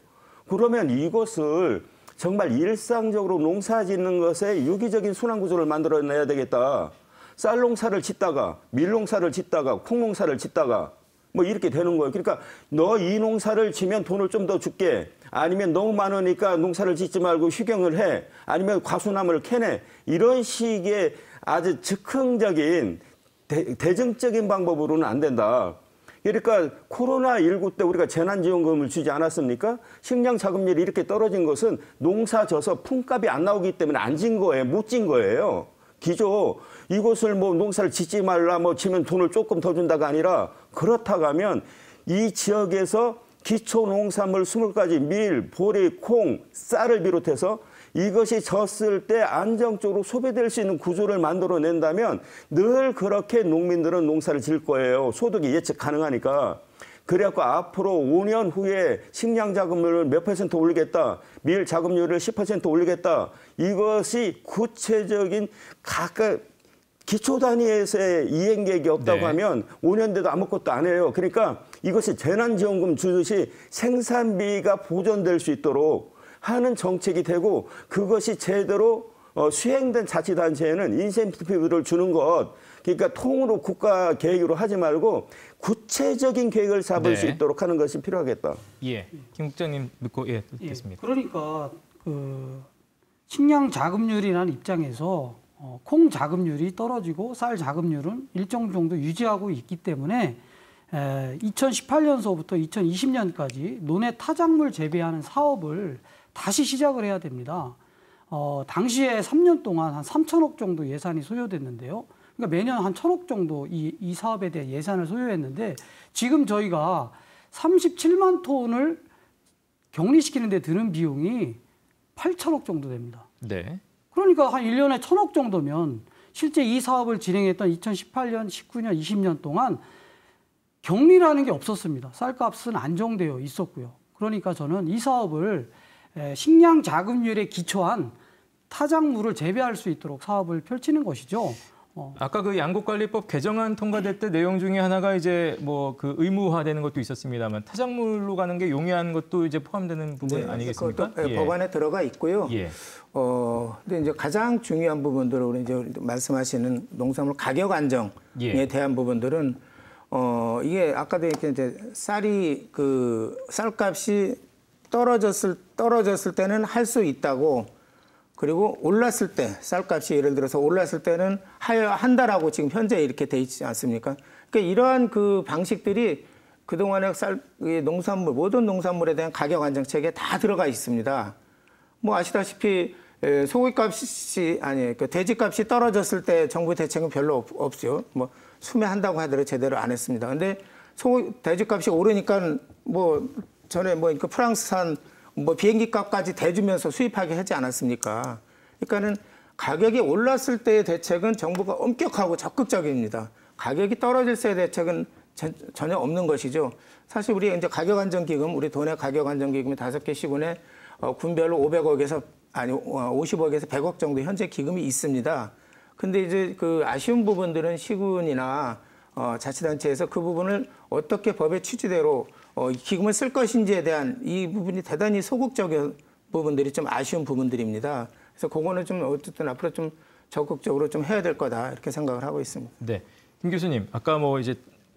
Speaker 5: 그러면 이것을 정말 일상적으로 농사 짓는 것에 유기적인 순환 구조를 만들어내야 되겠다. 쌀 농사를 짓다가 밀 농사를 짓다가 콩 농사를 짓다가 뭐 이렇게 되는 거예요. 그러니까 너 이 농사를 지면 돈을 좀 더 줄게. 아니면 너무 많으니까 농사를 짓지 말고 휴경을 해. 아니면 과수나무를 캐내. 이런 식의 아주 즉흥적인 대, 대증적인 방법으로는 안 된다. 그러니까 코로나19 때 우리가 재난지원금을 주지 않았습니까? 식량 자금률이 이렇게 떨어진 것은 농사 져서 품값이 안 나오기 때문에 안 진 거예요. 못 진 거예요. 기조 이곳을 뭐 농사를 짓지 말라 뭐 치면 돈을 조금 더 준다가 아니라 그렇다고 하면 이 지역에서 기초 농산물 20가지 밀, 보리, 콩, 쌀을 비롯해서 이것이 졌을 때 안정적으로 소비될 수 있는 구조를 만들어낸다면 늘 그렇게 농민들은 농사를 질 거예요. 소득이 예측 가능하니까. 그래갖고 앞으로 5년 후에 식량 자금률을 몇 퍼센트 올리겠다, 밀 자금률을 10% 올리겠다. 이것이 구체적인 각각 기초 단위에서의 이행 계획이 없다고 네. 하면 5년 돼도 아무것도 안 해요. 그러니까 이것이 재난지원금 주듯이 생산비가 보존될 수 있도록 하는 정책이 되고 그것이 제대로 어, 수행된 자치단체에는 인센티브를 주는 것, 그러니까 통으로 국가 계획으로 하지 말고 구체적인 계획을 잡을 네. 수 있도록 하는 것이 필요하겠다.
Speaker 1: 예, 김 국장님
Speaker 5: 듣고 예, 듣겠습니다.
Speaker 1: 예, 그러니까
Speaker 4: 그 식량 자급률이라는 입장에서 어, 콩 자급률이 떨어지고 쌀 자급률은 일정 정도 유지하고 있기 때문에 에, 2018년서부터 2020년까지 논의 타작물 재배하는 사업을 다시 시작을 해야 됩니다. 어, 당시에 3년 동안 한 3천억 정도 예산이 소요됐는데요. 그러니까 매년 한 천억 정도 이, 이 사업에 대해 예산을 소요했는데 지금 저희가 37만 톤을 격리시키는 데 드는 비용이 8천억 정도 됩니다. 네. 그러니까 한 1년에 천억 정도면 실제 이 사업을 진행했던 2018년, 19년, 20년 동안 격리라는 게 없었습니다. 쌀값은 안정되어 있었고요. 그러니까 저는 이 사업을 식량 자급률에 기초한 타작물을 재배할 수 있도록 사업을 펼치는 것이죠.
Speaker 1: 어. 아까 그 양곡관리법 개정안 통과될 때 내용 중에 하나가 이제 뭐 그 의무화되는 것도 있었습니다만 타작물로 가는 게 용이한 것도 이제 포함되는 부분 네, 아니겠습니까? 예, 예. 법안에
Speaker 3: 들어가 있고요. 예. 어, 근데 이제 가장 중요한 부분들로 우리 이제 말씀하시는 농산물 가격 안정에 예. 대한 부분들은 어, 이게 아까도 이렇게 이제 쌀이 그 쌀값이 떨어졌을 떨어졌을 때는 할 수 있다고 그리고 올랐을 때 쌀값이 예를 들어서 올랐을 때는 하여 야 한다라고 지금 현재 이렇게 돼 있지 않습니까? 그러니까 이러한 그 방식들이 그동안의 쌀 농산물 모든 농산물에 대한 가격 안정책에 다 들어가 있습니다. 뭐 아시다시피 소고기값이 아니 그 돼지값이 떨어졌을 때 정부 대책은 별로 없, 죠뭐 수매한다고 하더라도 제대로 안 했습니다. 근데 소 돼지값이 오르니까 뭐 전에 뭐 그 프랑스산 뭐 비행기 값까지 대주면서 수입하게 하지 않았습니까? 그러니까는 가격이 올랐을 때의 대책은 정부가 엄격하고 적극적입니다. 가격이 떨어질 때의 대책은 전혀 없는 것이죠. 사실 우리 이제 가격 안정 기금, 우리 돈의 가격 안정 기금이 다섯 개 시군에 어, 군별로 500억에서 아니 50억에서 어, 100억 정도 현재 기금이 있습니다. 근데 이제 그 아쉬운 부분들은 시군이나 어, 자치단체에서 그 부분을 어떻게 법의 취지대로 어, 기금을 쓸 것인지에 대한 이 부분이 대단히 소극적인 부분들이 좀 아쉬운 부분들입니다. 그래서 그거는 좀 어쨌든 앞으로 좀 적극적으로 좀 해야 될 거다 이렇게 생각을 하고 있습니다.
Speaker 1: 네, 김 교수님 아까 뭐 이제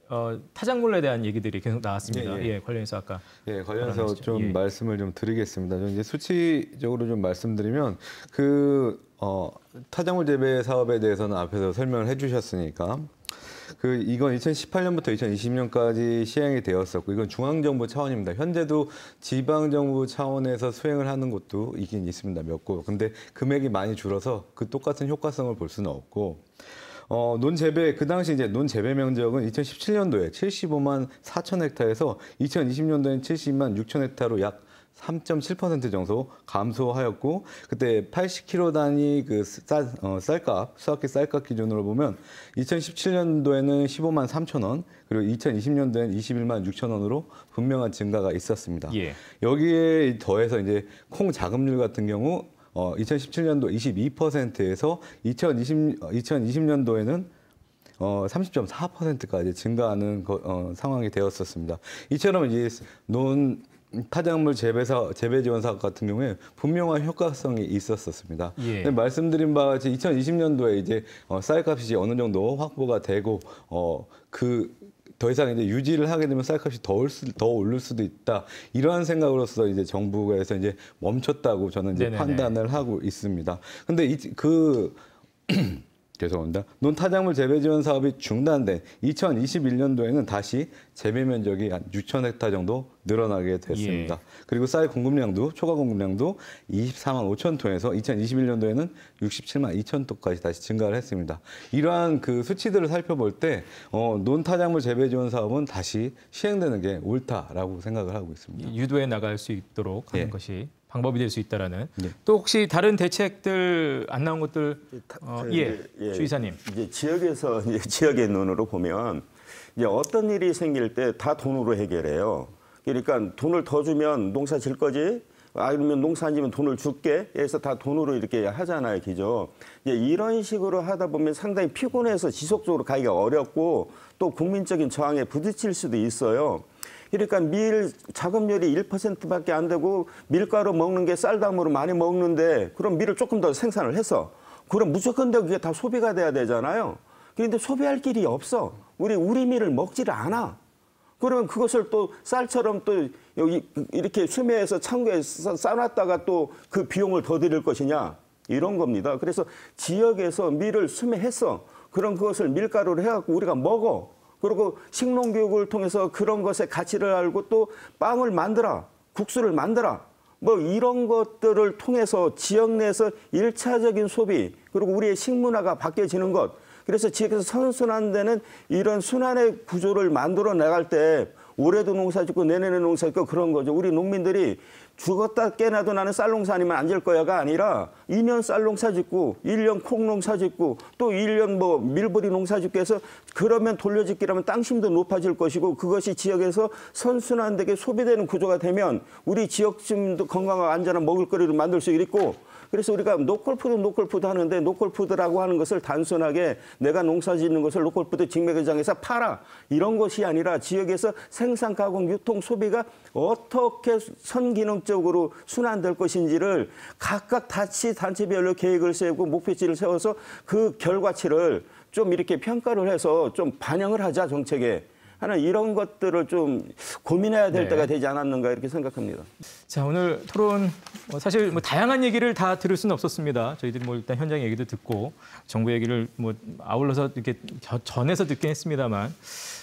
Speaker 1: 어, 타작물에 대한 얘기들이 계속 나왔습니다. 예, 예. 예 관련해서 아까 예
Speaker 2: 관련해서 말하셨죠. 좀 예, 예. 말씀을 좀 드리겠습니다. 좀 이제 수치적으로 좀 말씀드리면 그 어, 타작물 재배 사업에 대해서는 앞에서 설명을 해주셨으니까 그 이건 2018년부터 2020년까지 시행이 되었었고 이건 중앙정부 차원입니다. 현재도 지방정부 차원에서 수행을 하는 곳도 있긴 있습니다. 몇 곳. 근데 금액이 많이 줄어서 그 똑같은 효과성을 볼 수는 없고 어, 논재배 그 당시 이제 논재배 면적은 2017년도에 75만 4천 헥타에서 2 0 2 0년도에 72만 6천 헥타로 약3.7% 정도 감소하였고 그때 80kg 단위 그 쌀, 어, 쌀값 수확기 쌀값 기준으로 보면 2017년도에는 15만 3천 원 그리고 2020년도엔 21만 6천 원으로 분명한 증가가 있었습니다. 예. 여기에 더해서 이제 콩 자금률 같은 경우 어, 2017년도 22%에서 2020 2020년도에는 어, 30.4%까지 어, 증가하는 거, 어, 상황이 되었었습니다. 이처럼 이제 논 타작물 재배사, 재배 지원 사업 같은 경우에 분명한 효과성이 있었었습니다. 예. 말씀드린 바와 같이 2020년도에 이제 어, 쌀값이 어느 정도 확보가 되고 어, 그더 이상 이제 유지를 하게 되면 쌀값이 더, 올 수, 더 오를 수도 있다. 이러한 생각으로서 이제 정부에서 이제 멈췄다고 저는 이제 네네네. 판단을 하고 있습니다. 근데 이, 그 죄송합니다 논타작물 재배 지원 사업이 중단된 2021년도에는 다시 재배 면적이 한 6천 헥타 정도 늘어나게 됐습니다. 예. 그리고 쌀 공급량도 초과 공급량도 24만 5천 톤에서 2021년도에는 67만 2천 톤까지 다시 증가를 했습니다. 이러한 그 수치들을 살펴볼 때 어, 논타작물 재배 지원 사업은 다시 시행되는 게 옳다라고 생각을 하고 있습니다.
Speaker 1: 유도에 나갈 수 있도록 하는 예. 것이 방법이 될 수 있다라는. 네. 또 혹시 다른 대책들 안 나온 것들 어, 그 예, 예, 주의사님.
Speaker 5: 이제 지역에서 *laughs* 이제 지역의 눈으로 보면 이제 어떤 일이 생길 때 다 돈으로 해결해요. 그러니까 돈을 더 주면 농사 질 거지. 아니면 농사 안 지면 돈을 줄게 해서 다 돈으로 이렇게 하잖아요, 기죠. 이제 이런 식으로 하다 보면 상당히 피곤해서 지속적으로 가기가 어렵고 또 국민적인 저항에 부딪힐 수도 있어요. 그러니까 밀 자급률이 1%밖에 안 되고 밀가루 먹는 게 쌀담으로 많이 먹는데 그럼 밀을 조금 더 생산을 해서 그럼 무조건 그게 다 소비가 돼야 되잖아요. 그런데 소비할 길이 없어. 우리 우리 밀을 먹지를 않아. 그러면 그것을 또 쌀처럼 또 여기 이렇게 수매해서 창고에서 싸놨다가 또 그 비용을 더 드릴 것이냐 이런 겁니다. 그래서 지역에서 밀을 수매해서그런 그것을 밀가루로 해갖고 우리가 먹어. 그리고 식농교육을 통해서 그런 것의 가치를 알고 또 빵을 만들어 국수를 만들어 뭐 이런 것들을 통해서 지역 내에서 일차적인 소비 그리고 우리의 식문화가 바뀌어지는 것 그래서 지역에서 선순환되는 이런 순환의 구조를 만들어 나갈 때 올해도 농사 짓고 내년에 농사 짓고 그런 거죠. 우리 농민들이 죽었다 깨나도 나는 쌀 농사 아니면 안 질 거야가 아니라 2년 쌀 농사 짓고 1년 콩 농사 짓고 또 1년 뭐 밀보리 농사 짓고 해서 그러면 돌려짓기라면 땅심도 높아질 것이고 그것이 지역에서 선순환되게 소비되는 구조가 되면 우리 지역쯤도 건강하고 안전한 먹을거리를 만들 수 있고 그래서 우리가 노컬푸드 노컬푸드 하는데 노컬푸드라고 하는 것을 단순하게 내가 농사 짓는 것을 노컬푸드 직매장에서 팔아 이런 것이 아니라 지역에서 생산 가공 유통 소비가 어떻게 선기능적으로 순환될 것인지를 각각 다치 단체별로 계획을 세우고 목표치를 세워서 그 결과치를 좀 이렇게 평가를 해서 좀 반영을 하자 정책에 하는 이런 것들을 좀 고민해야 될 네. 때가 되지 않았는가 이렇게 생각합니다.
Speaker 1: 자 오늘 토론 뭐 사실 뭐 다양한 얘기를 다 들을 수는 없었습니다. 저희들이 뭐 일단 현장 얘기도 듣고 정부 얘기를 뭐 아울러서 이렇게 전해서 듣긴 했습니다만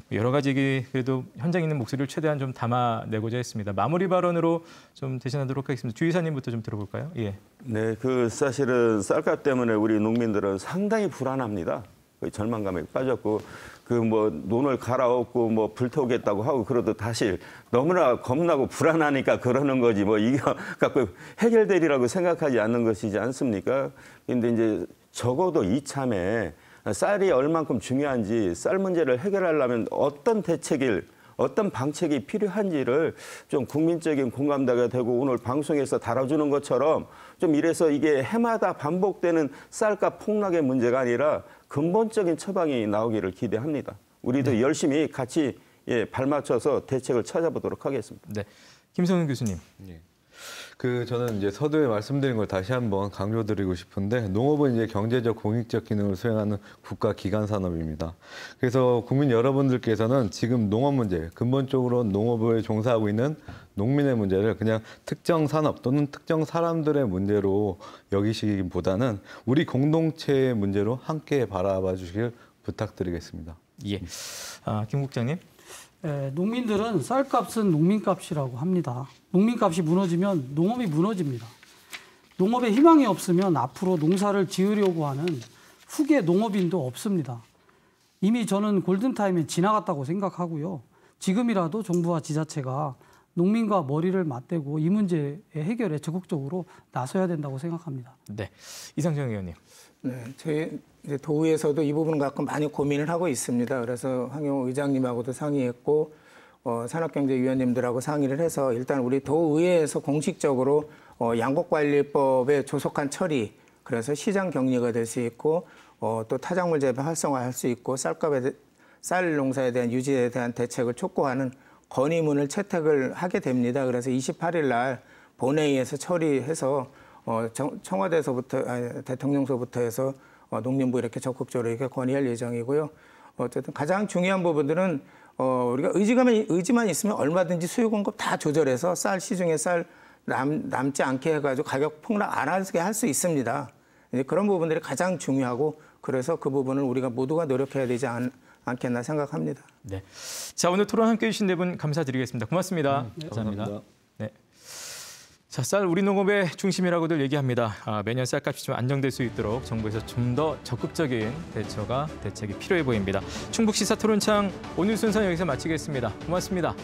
Speaker 1: 뭐 여러 가지 얘기 그래도 현장 있는 목소리를 최대한 좀 담아내고자 했습니다. 마무리 발언으로 좀 대신하도록 하겠습니다. 주 이사님부터 좀 들어볼까요? 예.
Speaker 5: 네, 그 사실은 쌀값 때문에 우리 농민들은 상당히 불안합니다. 절망감에 빠졌고 그뭐 논을 갈아엎고 뭐 불태우겠다고 하고 그래도 다시 너무나 겁나고 불안하니까 그러는 거지 뭐 이게 *laughs* 갖고 해결되리라고 생각하지 않는 것이지 않습니까? 근데 이제 적어도 이참에 쌀이 얼만큼 중요한지 쌀 문제를 해결하려면 어떤 대책일 어떤 방책이 필요한지를 좀 국민적인 공감대가 되고 오늘 방송에서 다뤄주는 것처럼 좀 이래서 이게 해마다 반복되는 쌀값 폭락의 문제가 아니라 근본적인 처방이 나오기를 기대합니다. 우리도 네. 열심히 같이 예, 발맞춰서 대책을 찾아보도록 하겠습니다. 네.
Speaker 2: 김성현 교수님. 네. 그 저는 이제 서두에 말씀드린 걸 다시 한번 강조드리고 싶은데 농업은 이제 경제적 공익적 기능을 수행하는 국가 기관 산업입니다. 그래서 국민 여러분들께서는 지금 농업 문제, 근본적으로 농업을 종사하고 있는 농민의 문제를 그냥 특정 산업 또는 특정 사람들의 문제로 여기시기보다는 우리 공동체의 문제로 함께 바라봐 주시길 부탁드리겠습니다. 예.
Speaker 1: 아, 김 국장님.
Speaker 4: 예, 농민들은 쌀값은 농민값이라고 합니다. 농민값이 무너지면 농업이 무너집니다. 농업에 희망이 없으면 앞으로 농사를 지으려고 하는 후계 농업인도 없습니다. 이미 저는 골든타임이 지나갔다고 생각하고요. 지금이라도 정부와 지자체가 농민과 머리를 맞대고 이 문제 해결에 적극적으로 나서야 된다고 생각합니다.
Speaker 3: 네, 이상정 의원님. 네, 저희 도의에서도 이 부분 갖고 많이 고민을 하고 있습니다. 그래서 황영호 의장님하고도 상의했고 어, 산업경제위원님들하고 상의를 해서 일단 우리 도의회에서 공식적으로 어, 양곡관리법의 조속한 처리 그래서 시장 격리가 될 수 있고 어, 또 타작물 재배 활성화할 수 있고 쌀값에 쌀 농사에 대한 유지에 대한 대책을 촉구하는 건의문을 채택을 하게 됩니다. 그래서 28일 날 본회의에서 처리해서 어, 청와대에서부터 아니, 대통령서부터 해서 어, 농림부 이렇게 적극적으로 이렇게 건의할 예정이고요. 어쨌든 가장 중요한 부분들은 어, 우리가 의지가 의지만 있으면 얼마든지 수요 공급 다 조절해서 쌀 시중에 쌀 남, 남지 않게 해가지고 가격 폭락 안 하게 할 수 있습니다. 이제 그런 부분들이 가장 중요하고 그래서 그 부분을 우리가 모두가 노력해야 되지 않, 않겠나 생각합니다. 네.
Speaker 1: 자, 오늘 토론 함께 해주신 네 분 감사드리겠습니다. 고맙습니다. 네, 감사합니다. 감사합니다. 네. 자, 쌀 우리 농업의 중심이라고들 얘기합니다. 아, 매년 쌀값이 좀 안정될 수 있도록 정부에서 좀 더 적극적인 대처가 대책이 필요해 보입니다. 충북 시사 토론창 오늘 순서 여기서 마치겠습니다. 고맙습니다.